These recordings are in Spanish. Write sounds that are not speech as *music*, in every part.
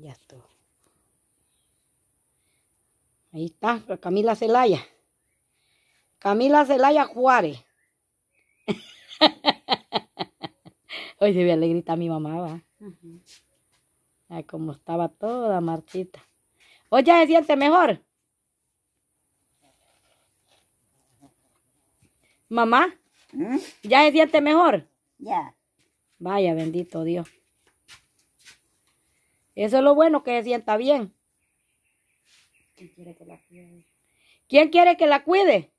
Ya estuvo. Ahí está, Camila Celaya. Camila Celaya Juárez. Hoy *laughs* se ve alegrita mi mamá, va. Ay, como estaba toda marchita Hoy ya se siente mejor. Mamá, ¿Mm? ¿ya se siente mejor? Ya. Vaya, bendito Dios. Eso es lo bueno, que se sienta bien. ¿Quién quiere que la cuide?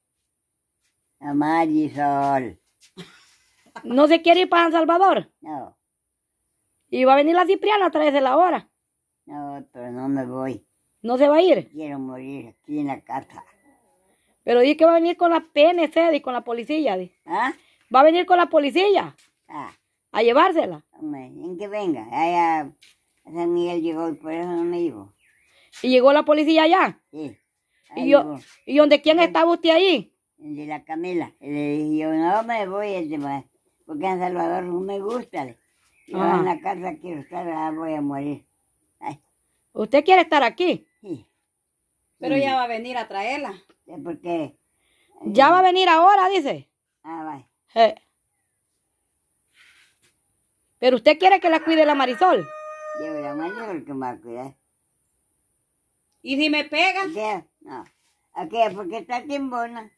¿Quién A Marisol. *laughs* ¿No se quiere ir para San Salvador? No. ¿Y va a venir la Cipriana a través de la hora? No, pero no me voy. ¿No se va a ir? Quiero morir aquí en la casa. Pero dije que va a venir con la PNC y con la policía. ¿Ah? ¿Va a venir con la policía? Ah. ¿A llevársela? en que venga. Allá llegó y por eso no me llevó. ¿Y llegó la policía allá? Sí. ¿Y, dónde quién estaba usted ahí? De la Camila. Le dije yo, no me voy, porque en Salvador no me gusta. Yo en ah. la casa quiero estar, ah, voy a morir. ¿Usted quiere estar aquí? Sí. Pero ya va a venir a traerla. porque... Eh, ya va a venir ahora, dice. Ah, va. Pero usted quiere que la cuide la Marisol que cuidar. ¿Y si me pegas? ¿Qué? No. ¿A qué? Porque está timbona.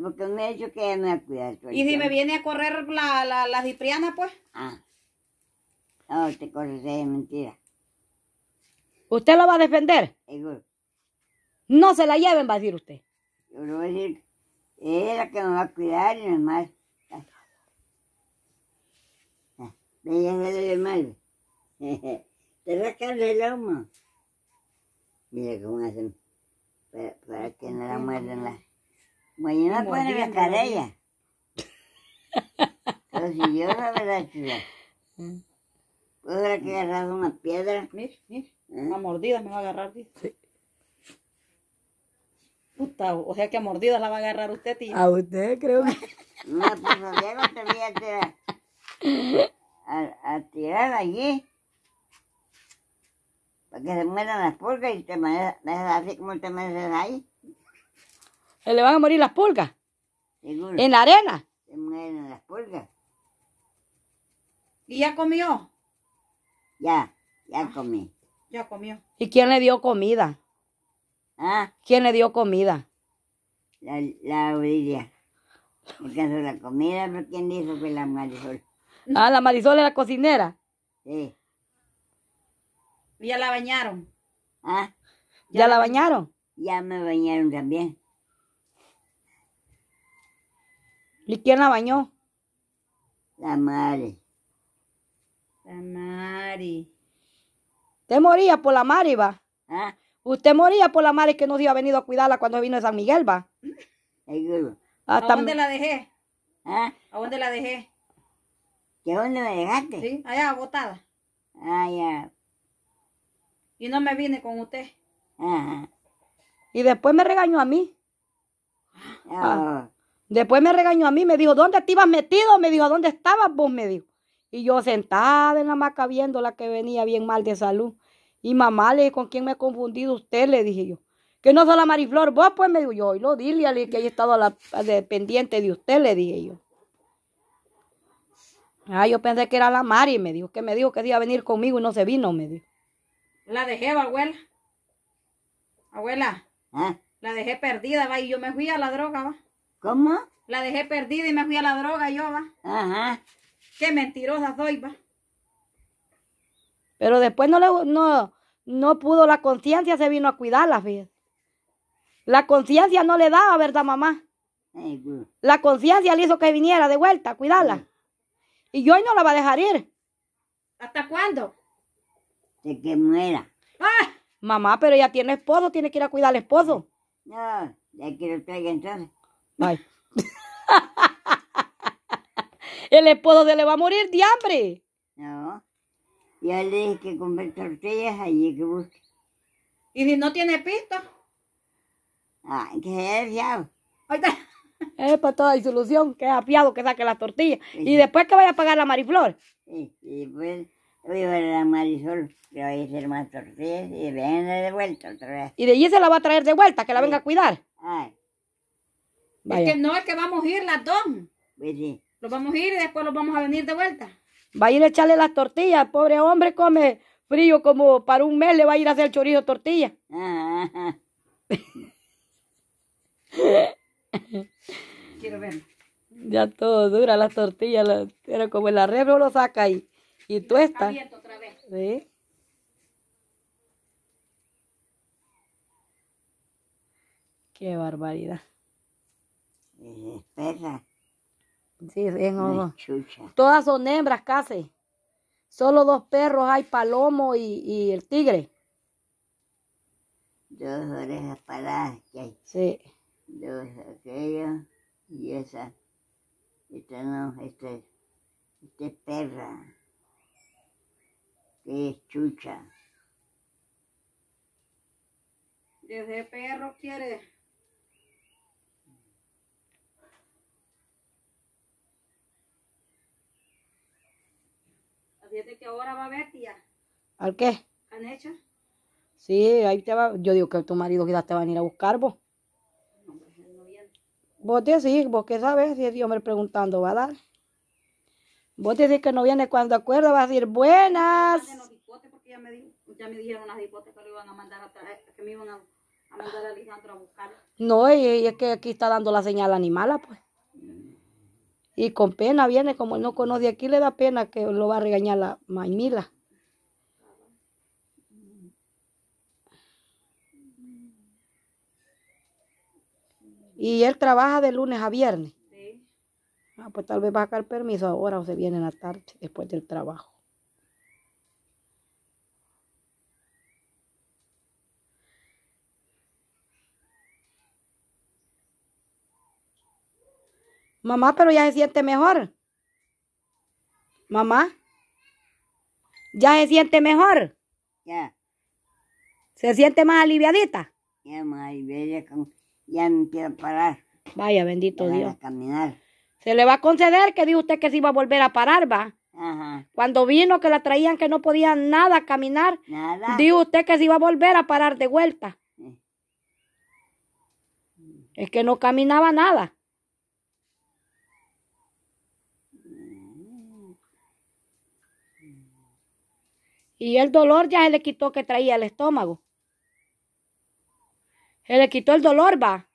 porque me ha dicho que me cuidar. ¿Y si me viene a correr la, la, cipriana, pues? Ah. No, te este corres es mentira. ¿Usted lo va a defender? No se la lleven, va a decir usted. Yo lo voy a decir. Ella es la que me va a cuidar y no más. Me llena de mal. *laughs* Te rascan el lomo. Mira cómo hacen para, para que no la muerden la... Mañana ponen la ella. Pero si yo la verdad, chula. Puedo que mm. agarrar una piedra. Mira, mira. Una ¿Eh? mordida me va a agarrar, tío. Sí. Puta, o sea que a mordidas la va a agarrar usted, tío. A usted, creo. no, pues todavía no te voy a tirar a, tirar allí para que se mueran las pulgas y te manejas así como te merecen ahí. ¿Se le van a morir las pulgas? ¿En la arena? Se mueren las pulgas. ¿Y ya comió? Ya, ya ah, comí. Ya comió. ¿Y quién le dio comida? ¿Ah? ¿Quién le dio comida? La, la Odilia Me de la comida, pero ¿quién dijo que la Marisol? Ah, la Marisol era cocinera. Sí. Ya la bañaron. ¿Ah? ¿Ya, la bañaron? Ya me bañaron también. ¿Y quién la bañó? La Mari. La Mari. Usted moría por la Mari, va. ¿Ah? Usted moría por la Mari que no se iba venido a cuidarla cuando vino de San Miguel, va. Ah, ¿A dónde la dejé? ¿Ah? ¿A dónde la dejé? Yo dónde me dejaste? Sí, allá, botada. Allá. Ah, y no me vine con usted. Y después me regañó a mí. Ah. Ah. Después me regañó a mí, me dijo, ¿dónde te ibas metido? Me dijo, ¿dónde estabas vos? Me dijo. Y yo sentada en la maca viendo la que venía bien mal de salud. Y mamá, le ¿con quién me he confundido usted? Le dije yo. Que no soy la Mariflor, vos pues me dijo yo, y lo dile, que he estado dependiente la, de usted, le dije yo. Ah, yo pensé que era la Mari, me dijo, que me dijo que iba a venir conmigo y no se vino, me dijo. La dejé, abuela. Abuela. Ah. La dejé perdida, va, y yo me fui a la droga, va. ¿Cómo? La dejé perdida y me fui a la droga yo, va. Ajá. Qué mentirosa soy, va. Pero después no, le, no, no pudo, la conciencia se vino a cuidarla, fíjate. La conciencia no le daba, ¿verdad, mamá? La conciencia le hizo que viniera de vuelta a cuidarla. Y hoy no la va a dejar ir. ¿Hasta cuándo? De que muera. ¡Ah! Mamá, pero ella tiene esposo, tiene que ir a cuidar al esposo. No, ya que lo traiga entonces. Ay. *laughs* El esposo de le va a morir de hambre. No. Ya le dije que comer tortillas allí que busque. ¿Y si no tiene pisto? Ay, qué es ya. Ahorita. Es para toda disolución, que es apiado que saque las tortillas. Y después que vaya a pagar la Mariflor. Y, este, pues, voy a la Marisol, que va a hacer más tortillas y venga de vuelta otra vez. Y de allí se la va a traer de vuelta, que la venga a cuidar. Ay. Es que no, es que vamos a ir las dos. Pues sí. Los vamos a ir y después los vamos a venir de vuelta. Va a ir a echarle las tortillas, pobre hombre come frío como para un mes le va a ir a hacer chorizo tortilla. Ah, ah, ah. *laughs* *laughs* Quiero Ya todo dura, las tortillas, pero como el arreglo lo saca y, y, estás tuesta. Otra vez. ¿Sí? Qué barbaridad. perra. Sí, Todas son hembras casi. Solo dos perros hay, Palomo y, y el tigre. Dos orejas paradas. Sí aquella aquella, y esa, esta no, esta, este es este perra, que es chucha. Desde perro quiere. Así que ahora va a ver, tía. ¿Al qué? ¿Han hecho? Sí, ahí te va. Yo digo que tu marido quizás te van a venir a buscar vos. Vos decís, vos qué sabes, si Dios me preguntando va a dar. Vos decís que no viene cuando acuerda, va a decir buenas. Ya me, dijeron me iban a, mandar a No, y, es que aquí está dando la señal animal, ah, pues. Mm. Y con pena viene, como no conoce aquí, le da pena que lo va a regañar la Maimila. Y él trabaja de lunes a viernes. Sí. Ah, pues tal vez va a sacar permiso ahora o se viene en la tarde después del trabajo. Mamá, pero ya se siente mejor. Mamá, ya se siente mejor. Ya. ¿Se siente más aliviadita? Ya, más ya empieza a parar. Vaya, bendito Dios. caminar. Se le va a conceder que dijo usted que se iba a volver a parar, va. Ajá. Cuando vino que la traían que no podía nada caminar, dijo usted que se iba a volver a parar de vuelta. Es que no caminaba nada. Y el dolor ya se le quitó que traía el estómago. Él le quitó el dolor, va.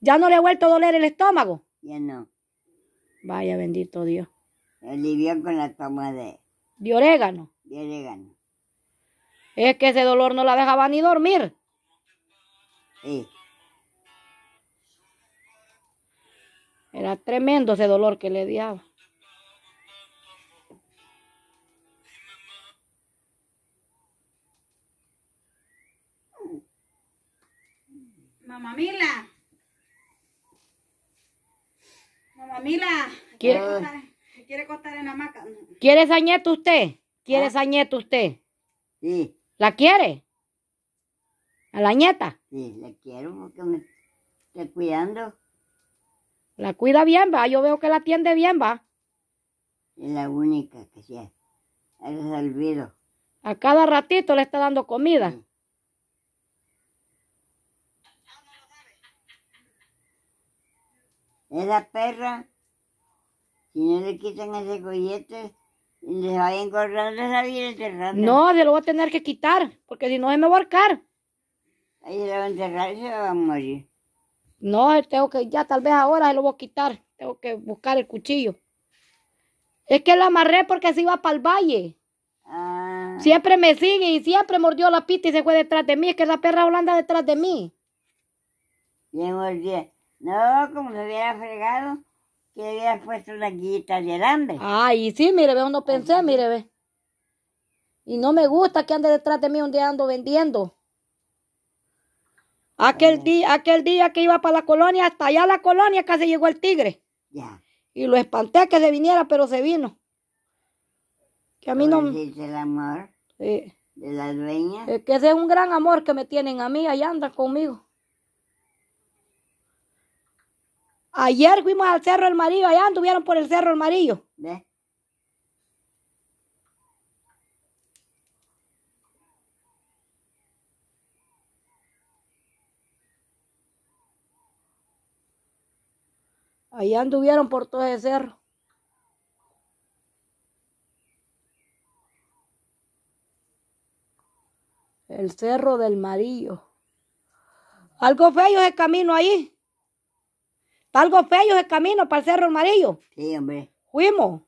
Ya no le ha vuelto a doler el estómago. Ya no. Vaya bendito Dios. Alivió con la toma de... De orégano. De orégano. Es que ese dolor no la dejaba ni dormir. Sí. Era tremendo ese dolor que le daba. Mamamila. Mamamila. ¿Quiere, ah. ¿Quiere costar en hamaca? maca. ¿Quiere sañeta usted? ¿Quiere ah. esa usted? Sí. ¿La quiere? ¿A la nieta? Sí, la quiero porque me está cuidando. La cuida bien, va. Yo veo que la atiende bien, va. Es la única que es el olvido. A cada ratito le está dando comida. Sí. Esa perra, si no le quitan ese collete, le va a esa esa vida enterrada. No, se lo voy a tener que quitar, porque si no se me va a ahorcar. Ahí se lo va a enterrar y se va a morir. No, tengo que, ya tal vez ahora se lo voy a quitar. Tengo que buscar el cuchillo. Es que la amarré porque se iba para el valle. Ah. Siempre me sigue y siempre mordió la pita y se fue detrás de mí. Es que la perra holanda detrás de mí. Bien, no, como se hubiera fregado, que había puesto una guita de alambre. Ay, sí, mire, ve, uno pensé, mire, ve. Y no me gusta que ande detrás de mí un día ando vendiendo. Aquel, oh. día, aquel día que iba para la colonia, hasta allá la colonia casi llegó el tigre. Ya. Y lo espanté que se viniera, pero se vino. Que a mí no... Dice el amor sí. Eh. de la dueña. Es que ese es un gran amor que me tienen a mí, allá andan conmigo. Ayer fuimos al Cerro del Marillo, allá anduvieron por el Cerro del Marillo. Allá anduvieron por todo ese cerro. El cerro del Marillo. Algo feo es el camino ahí. Algo feo el camino para el Cerro Amarillo. Sí, hombre. Fuimos.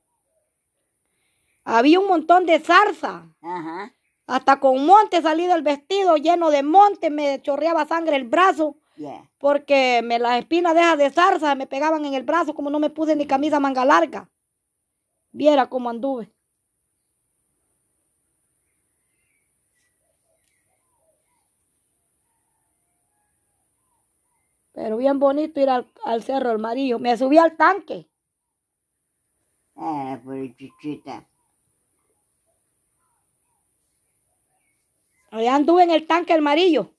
Había un montón de zarza. Ajá. Hasta con un monte salido el vestido lleno de monte, me chorreaba sangre el brazo. Porque me, las espinas de de zarza me pegaban en el brazo como no me puse ni camisa manga larga. Viera cómo anduve. Pero bien bonito ir al, cerro el Amarillo. Me subí al tanque. Ah, por chichita. Allá anduve en el tanque el amarillo.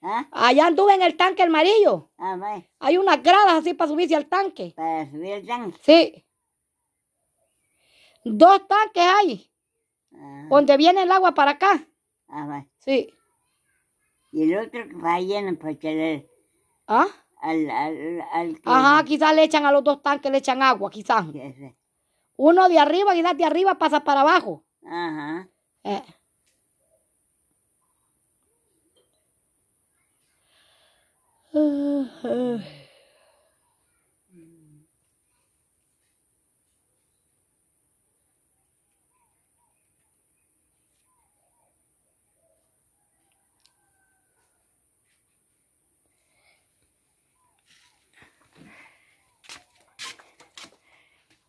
¿Ah? Allá anduve en el tanque el amarillo. Ah, Hay unas gradas así para subirse al tanque. ¿Para subir al tanque? Sí. Dos tanques hay. Ah. Donde viene el agua para acá. Ah, Sí. Y el otro que va lleno para ¿Ah? Al, Ajá, quizás le echan a los dos tanques, le echan agua, quizás. Uno de arriba, quizás de arriba pasa para abajo. Ajá. Eh. Ah, ah.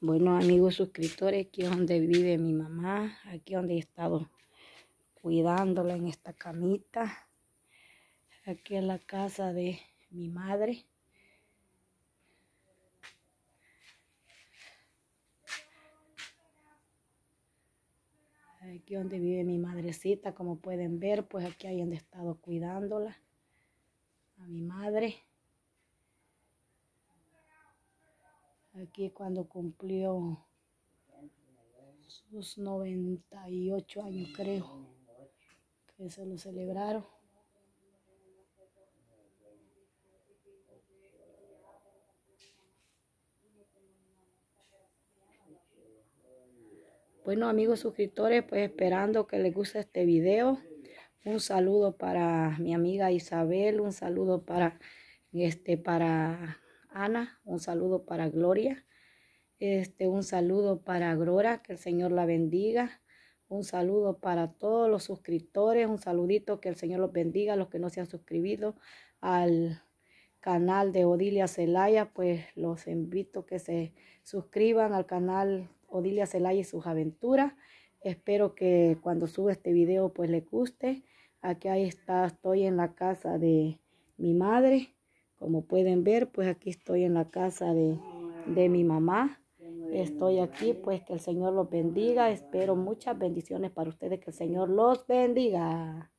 Bueno, amigos suscriptores, aquí es donde vive mi mamá, aquí donde he estado cuidándola en esta camita. Aquí es la casa de mi madre. Aquí donde vive mi madrecita, como pueden ver, pues aquí hay donde he estado cuidándola a mi madre. Aquí cuando cumplió sus 98 años, creo, que se lo celebraron. Bueno, amigos suscriptores, pues esperando que les guste este video. Un saludo para mi amiga Isabel, un saludo para este para Ana, un saludo para Gloria, este, un saludo para Grora que el Señor la bendiga, un saludo para todos los suscriptores, un saludito, que el Señor los bendiga, los que no se han suscribido al canal de Odilia Celaya, pues los invito que se suscriban al canal Odilia Celaya y sus aventuras. Espero que cuando suba este video pues le guste. Aquí ahí está, estoy en la casa de mi madre. Como pueden ver, pues aquí estoy en la casa de, mi mamá. Estoy aquí, pues que el Señor los bendiga. Espero muchas bendiciones para ustedes. Que el Señor los bendiga.